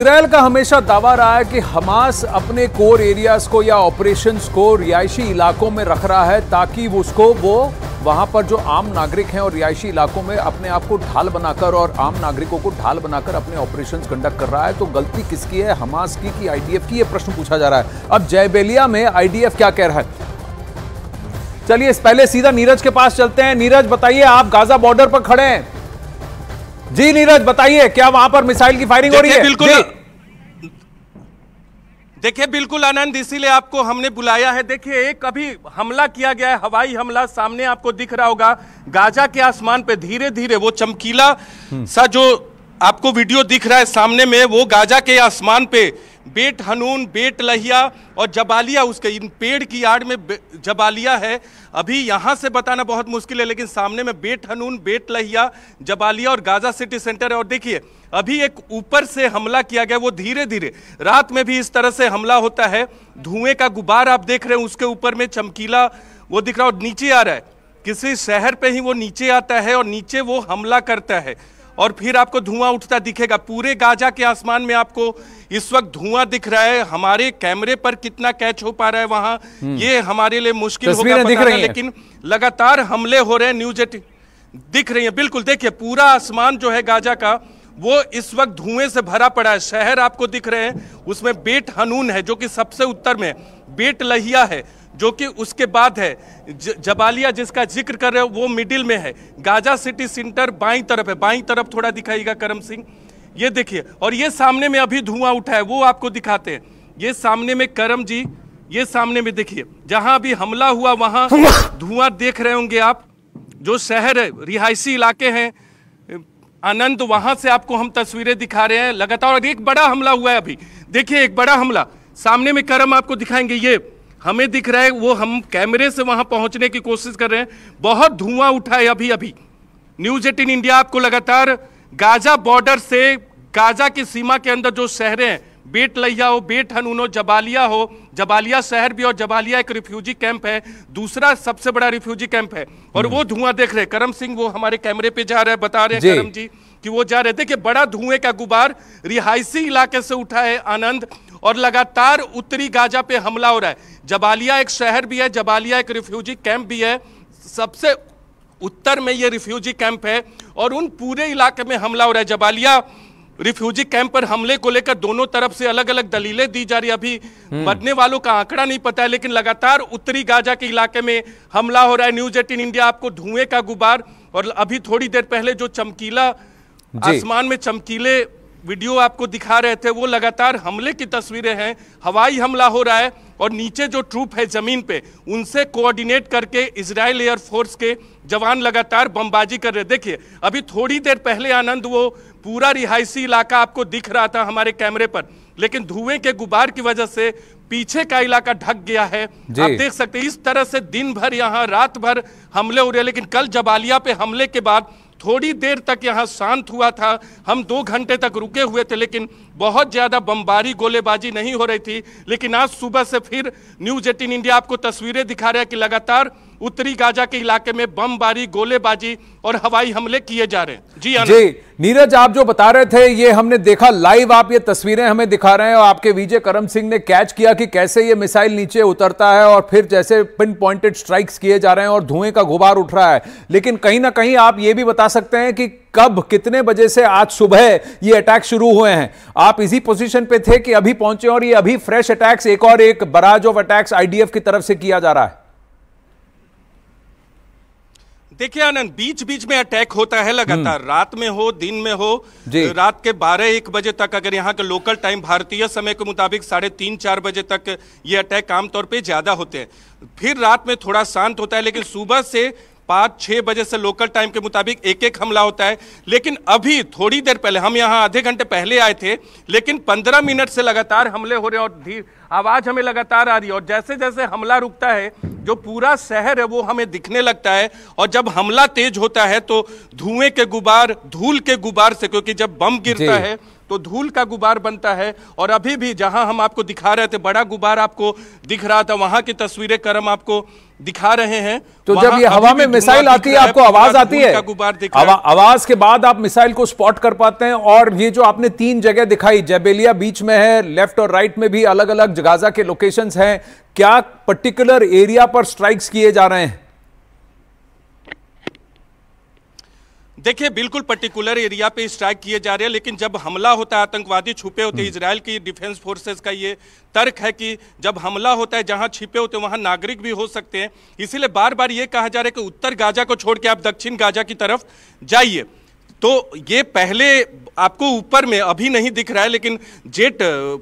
Israel का हमेशा दावा रहा है कि हमास अपने कोर एरियाज को या ऑपरेशंस को रिहायशी इलाकों में रख रहा है ताकि उसको वो वहां पर जो आम नागरिक हैं और रिहायशी इलाकों में अपने आप को ढाल बनाकर और आम नागरिकों को ढाल बनाकर अपने ऑपरेशन कंडक्ट कर रहा है तो गलती किसकी है हमास की कि आईडीएफ की ये प्रश्न पूछा जा रहा है अब जयबेलिया में आईडीएफ क्या कह रहा है चलिए पहले सीधा नीरज के पास चलते हैं नीरज बताइए आप गाजा बॉर्डर पर खड़े हैं जी नीरज बताइए क्या वहां पर मिसाइल की फायरिंग हो रही है बिल्कुल देखिए बिल्कुल आनंद इसीलिए आपको हमने बुलाया है देखिए एक अभी हमला किया गया है हवाई हमला सामने आपको दिख रहा होगा गाजा के आसमान पे धीरे धीरे वो चमकीला सा जो आपको वीडियो दिख रहा है सामने में वो गाजा के आसमान पे बेट हनून बेट लहिया और जबालिया उसके इन पेड़ की आड़ में जबालिया है अभी यहाँ से बताना बहुत मुश्किल है लेकिन सामने में Beit Hanoun Beit Lahia Jabalia और गाजा सिटी सेंटर है और देखिए अभी एक ऊपर से हमला किया गया वो धीरे धीरे रात में भी इस तरह से हमला होता है धुएं का गुब्बार आप देख रहे हैं उसके ऊपर में चमकीला वो दिख रहा और नीचे आ रहा है किसी शहर पे ही वो नीचे आता है और नीचे वो हमला करता है और फिर आपको धुआं उठता दिखेगा पूरे गाजा के आसमान में आपको इस वक्त धुआं दिख रहा है हमारे कैमरे पर कितना कैच हो पा रहा है वहां हम्म। ये हमारे लिए मुश्किल होगा लेकिन लगातार हमले हो रहे हैं न्यूज एटी दिख रही है बिल्कुल देखिए पूरा आसमान जो है गाजा का वो इस वक्त धुएं से भरा पड़ा है शहर आपको दिख रहे हैं उसमें बेट हनून है जो कि सबसे उत्तर में बेट लहिया है जो कि उसके बाद है ज, जबालिया जिसका जिक्र कर रहे हो वो मिडिल में है गाजा सिटी सेंटर बाई तरफ है बाई तरफ थोड़ा दिखाईगा करम सिंह ये देखिए और ये सामने में अभी धुआं उठा है वो आपको दिखाते हैं ये सामने में करम जी ये सामने में देखिए जहां अभी हमला हुआ वहां धुआं देख रहे होंगे आप जो शहर है रिहायशी इलाके हैं आनंद वहां से आपको हम तस्वीरें दिखा रहे हैं लगातार एक बड़ा हमला हुआ है अभी देखिए एक बड़ा हमला सामने में कर्म आपको दिखाएंगे ये हमें दिख रहा है वो हम कैमरे से वहां पहुंचने की कोशिश कर रहे हैं बहुत धुआं उठा है अभी अभी न्यूज एटीन इंडिया आपको लगातार गाजा बॉर्डर से गाजा की सीमा के अंदर जो शहरें हैं बेट लैया हो बेट हनून जबालिया हो जबालिया शहर भी और जबालिया एक रिफ्यूजी कैंप है दूसरा सबसे बड़ा रिफ्यूजी कैंप है और हम्म। वो धुआं देख रहे हैं करम सिंह वो हमारे कैमरे पे जा रहे हैं बता रहे हैं करम जी कि वो जा रहे थे कि बड़ा धुएं का गुबार रिहायशी इलाके से उठा है आनंद और लगातार उत्तरी गाजा पे हमला हो रहा है जबालिया एक शहर भी है जबालिया एक रिफ्यूजी कैंप भी है सबसे उत्तर में ये रिफ्यूजी कैंप है और उन पूरे इलाके में हमला हो रहा है जबालिया रिफ्यूजी कैंप पर हमले को लेकर दोनों तरफ से अलग अलग दलीलें दी जा रही है अभी हम्म। मरने वालों का आंकड़ा नहीं पता है लेकिन लगातार उत्तरी गाजा के इलाके में हमला हो रहा है न्यूज एटीन इंडिया आपको धुएं का गुबार और अभी थोड़ी देर पहले जो चमकीला आसमान में चमकीले वीडियो आपको दिखा रहे थे वो लगातार हमले की तस्वीरें हैं हवाई हमला हो रहा है और नीचे जो ट्रूप है ज़मीन पे उनसे कोऑर्डिनेट करके इसराइल एयरफोर्स के जवान लगातार बमबाजी कर रहे देखिए अभी थोड़ी देर पहले आनंद वो पूरा रिहायशी इलाका आपको दिख रहा था हमारे कैमरे पर लेकिन धुएं के गुबार की वजह से पीछे का इलाका ढक गया है आप देख सकते हैं इस तरह से दिन भर यहाँ रात भर हमले हो रहे हैं लेकिन कल जबालिया पे हमले के बाद थोड़ी देर तक यहाँ शांत हुआ था हम दो घंटे तक रुके हुए थे लेकिन बहुत ज़्यादा बमबारी गोलेबाजी नहीं हो रही थी लेकिन आज सुबह से फिर न्यूज़ एटीन इंडिया आपको तस्वीरें दिखा रहा है कि लगातार उत्तरी गाजा के इलाके में बमबारी गोलेबाजी और हवाई हमले किए जा रहे हैं जी जी नीरज आप जो बता रहे थे ये हमने देखा लाइव आप ये तस्वीरें हमें दिखा रहे हैं और आपके विजय करम सिंह ने कैच किया कि कैसे ये मिसाइल नीचे उतरता है और फिर जैसे पिन पॉइंटेड स्ट्राइक्स किए जा रहे हैं और धुएं का गुबार उठ रहा है लेकिन कहीं ना कहीं आप ये भी बता सकते हैं कि कब कितने बजे से आज सुबह ये अटैक शुरू हुए हैं आप इसी पोजिशन पे थे कि अभी पहुंचे और ये अभी फ्रेश अटैक्स एक और एक बराज ऑफ अटैक्स आईडीएफ की तरफ से किया जा रहा है देखिए आनंद बीच बीच में अटैक होता है लगातार हम्म। रात में हो दिन में हो रात के बारह एक बजे तक अगर यहाँ के लोकल टाइम भारतीय समय के मुताबिक साढ़े तीन चार बजे तक ये अटैक आमतौर पे ज्यादा होते हैं फिर रात में थोड़ा शांत होता है लेकिन सुबह से पाँच छः बजे से लोकल टाइम के मुताबिक एक एक हमला होता है लेकिन अभी थोड़ी देर पहले हम यहाँ आधे घंटे पहले आए थे लेकिन पंद्रह मिनट से लगातार हमले हो रहे और धीर आवाज़ हमें लगातार आ रही है और जैसे जैसे हमला रुकता है जो पूरा शहर है वो हमें दिखने लगता है और जब हमला तेज होता है तो धुएं के गुबार धूल के गुबार से क्योंकि जब बम गिरता है तो धूल का गुबार बनता है और अभी भी जहां हम आपको दिखा रहे थे बड़ा गुबार आपको दिख रहा था वहां की तस्वीरें करम आपको दिखा रहे हैं तो जब ये हवा में मिसाइल आती है आपको आवाज आती है आवाज के बाद आप मिसाइल को स्पॉट कर पाते हैं और ये जो आपने तीन जगह दिखाई जैबेलिया बीच में है लेफ्ट और राइट में भी अलग अलग गाजा के लोकेशंस हैं क्या पर्टिकुलर एरिया पर स्ट्राइक्स किए जा रहे हैं देखिए बिल्कुल पर्टिकुलर एरिया पे स्ट्राइक किए जा रहे हैं लेकिन जब हमला होता है आतंकवादी छुपे होते हैं इसराइल हम्म। की डिफेंस फोर्सेस का ये तर्क है कि जब हमला होता है जहां छिपे होते हैं वहां नागरिक भी हो सकते हैं इसीलिए बार बार ये कहा जा रहा है कि उत्तर गाजा को छोड़ के आप दक्षिण गाजा की तरफ जाइए तो ये पहले आपको ऊपर में अभी नहीं दिख रहा है लेकिन जेट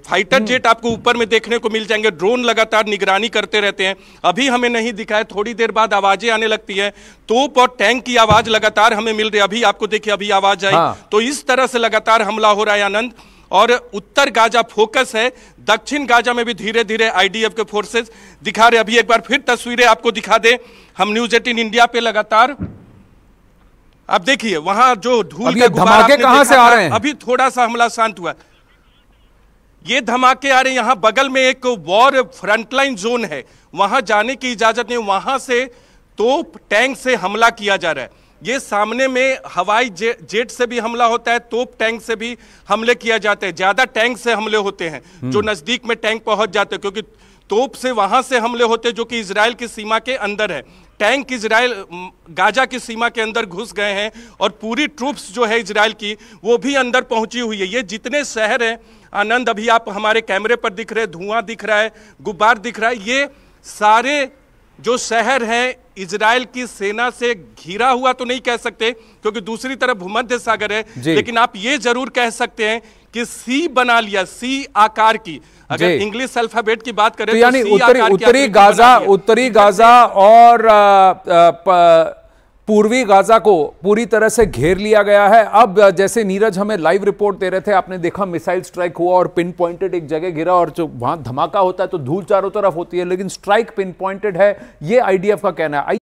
फाइटर हम्म। जेट आपको ऊपर में देखने को मिल जाएंगे ड्रोन लगातार निगरानी करते रहते हैं अभी हमें नहीं दिखा है थोड़ी देर बाद आवाजें आने लगती है तोप और टैंक की आवाज लगातार हमें मिल रही है अभी आपको देखिए अभी आवाज आई हाँ। तो इस तरह से लगातार हमला हो रहा है आनंद और उत्तर गाजा फोकस है दक्षिण गाजा में भी धीरे धीरे आईडीएफ के फोर्सेस दिखा रहे अभी एक बार फिर तस्वीरें आपको दिखा दे हम न्यूज एटीन इंडिया पे लगातार अब देखिए वहां जो धूल के धमाके कहां से आ रहे हैं अभी थोड़ा सा हमला शांत हुआ ये धमाके आ रहे हैं यहां बगल में एक वॉर फ्रंटलाइन जोन है वहां जाने की इजाजत नहीं वहां से तोप टैंक से हमला किया जा रहा है ये सामने में हवाई जे, जेट से भी हमला होता है तोप टैंक से भी हमले किया जाते हैं ज्यादा टैंक से हमले होते हैं जो हम्म। नजदीक में टैंक पहुंच जाते हैं क्योंकि तोप से वहां से हमले होते हैं जो कि इसराइल की सीमा के अंदर है टैंक इसराइल गाजा की सीमा के अंदर घुस गए हैं और पूरी ट्रूप्स जो है इसराइल की वो भी अंदर पहुंची हुई है ये जितने शहर हैं आनंद अभी आप हमारे कैमरे पर दिख रहे धुआं दिख रहा है गुब्बार दिख रहा है ये सारे जो शहर हैं इसराइल की सेना से घिरा हुआ तो नहीं कह सकते क्योंकि दूसरी तरफ भूमध्य सागर है लेकिन आप ये जरूर कह सकते हैं कि सी बना लिया सी आकार की अगर इंग्लिश अल्फाबेट की बात करें तो, तो यानी उत्तरी उत्तरी गाजा उत्तरी गाजा और पूर्वी गाजा को पूरी तरह से घेर लिया गया है अब जैसे नीरज हमें लाइव रिपोर्ट दे रहे थे आपने देखा मिसाइल स्ट्राइक हुआ और पिन पॉइंटेड एक जगह गिरा और जो वहां धमाका होता है तो धूल चारों तरफ होती है लेकिन स्ट्राइक पिन पॉइंटेड है ये आईडीएफ का कहना है